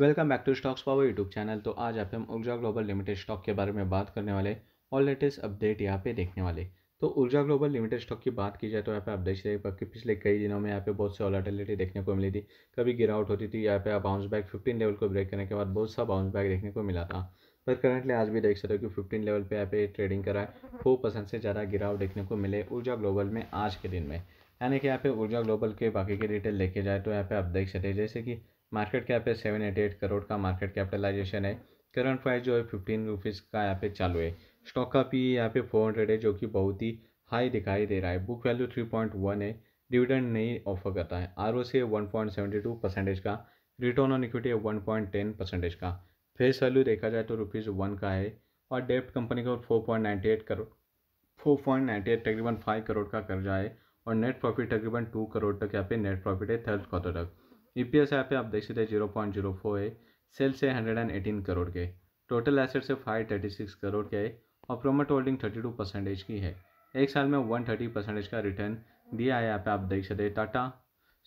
welcome back to stocks power YouTube channel तो आज आप हम ऊर्जा ग्लोबल लिमिटेड स्टॉक के बारे में बात करने वाले और लेटेस्ट अपडेट यहाँ पे देखने वाले तो ऊर्जा ग्लोबल लिमिटेड स्टॉक की बात की जाए तो यहाँ पे आप देख सकते हैं कि पिछले कई दिनों में यहाँ पे बहुत से ऑलर्टिलिटी देखने को मिली थी कभी गिरावट होती थी यहाँ पे आप बाउंस बैक फिफ्टीन लेवल को ब्रेक करने के बाद बहुत सा बाउंस बैक देखने को मिला था पर करंटली आज भी देख सकते हो कि फिफ्टीन लेवल पर यहाँ पे ट्रेडिंग कराए फोर से ज़्यादा गिरावट देखने को मिले ऊर्जा ग्लोबल में आज के दिन में यानी कि यहाँ पे ऊर्जा ग्लोबल के बाकी के डिटेल लेके जाए तो यहाँ पे आप देख सकते हैं जैसे कि मार्केट कैप है सेवन एटी एट करोड़ का मार्केट कैपिटलाइजेशन है करंट प्राइस जो है फिफ्टीन रुपीज़ का यहाँ पे चालू है स्टॉक का पी e यहाँ पे फोर हंड्रेड है जो कि बहुत ही हाई दिखाई दे रहा है book value three point one है डिविडेंड नहीं ऑफर करता है R O C one point seventy two percentage का रिटर्न ऑन इक्विटी है वन पॉइंट टेन परसेंटेज का फेस वैल्यू देखा जाए तो रुपीज़ वन का है और डेप्ट कंपनी का four point ninety eight crore four point ninety eight तकरीबन फाइव करोड़ का कर्जा है और नेट प्रॉफिट तकरीबन टू करोड़ तक यहाँ पे नेट प्रॉफिट है थर्ड क्वार्टर तक ई पी एस यहाँ पे आप देख सकते हैं जीरो पॉइंट जीरो फोर है सेल्स है हंड्रेड एंड एटीन करोड़ के टोटल एसेट्स है फाइव थर्टी सिक्स करोड़ के है और promote holding thirty two percentage की है एक साल में वन थर्टी परसेंटेज का रिटर्न दिया है यहाँ पे आप देख सकते हैं टाटा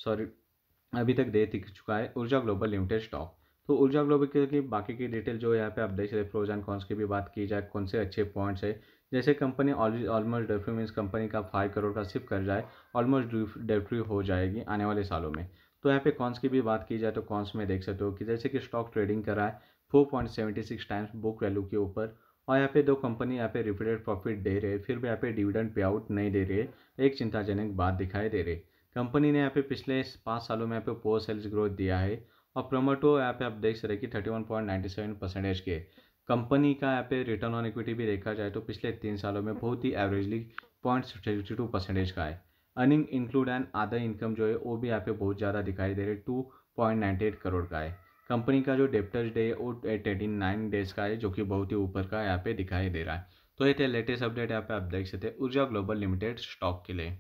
सॉरी अभी तक दे चुका है ऊर्जा ग्लोबल लिमिटेड स्टॉक तो ऊर्जा ग्लोबल की बाकी की डिटेल जो यहाँ पे आप देख सकते हैं प्रोज कॉन्स की भी बात की जाए कौन से अच्छे पॉइंट्स है जैसे company almost debt free means company का फाइव करोड़ का सिप कर जाए ऑलमोस्ट डेफ्री हो जाएगी आने वाले सालों में तो यहाँ पे कॉन्स की भी बात की जाए तो कॉन्स में देख सकते हो कि जैसे कि स्टॉक ट्रेडिंग कर रहा है four point seventy six times book value के ऊपर और यहाँ पे दो कंपनी यहाँ पे रिपीटेड प्रॉफिट दे रहे फिर भी यहाँ पे डिविडेंड पे आउट नहीं दे रहे एक चिंताजनक बात दिखाई दे रही कंपनी ने यहाँ पे पिछले पाँच सालों में यहाँ पे पोअर सेल्स ग्रोथ दिया है और प्रोमोटो यहाँ पे आप देख सकते कि thirty one point ninety seven percentage के कंपनी का यहाँ पे रिटर्न ऑन इक्विटी भी देखा जाए तो पिछले तीन सालों में बहुत ही एवरेजली पॉइंट टू परसेंटेज का है अर्निंग इंक्लूड एंड आधा इनकम जो है वो भी यहाँ पे बहुत ज़्यादा दिखाई दे रही है two point ninety eight crore का है कंपनी का जो डेप्टर्स डे है वो थर्टी नाइन डेज का है जो कि बहुत ही ऊपर का यहाँ पे दिखाई दे रहा है तो ये थे लेटेस्ट अपडेट यहाँ पे आप देख सकते हैं ऊर्जा ग्लोबल लिमिटेड स्टॉक के लिए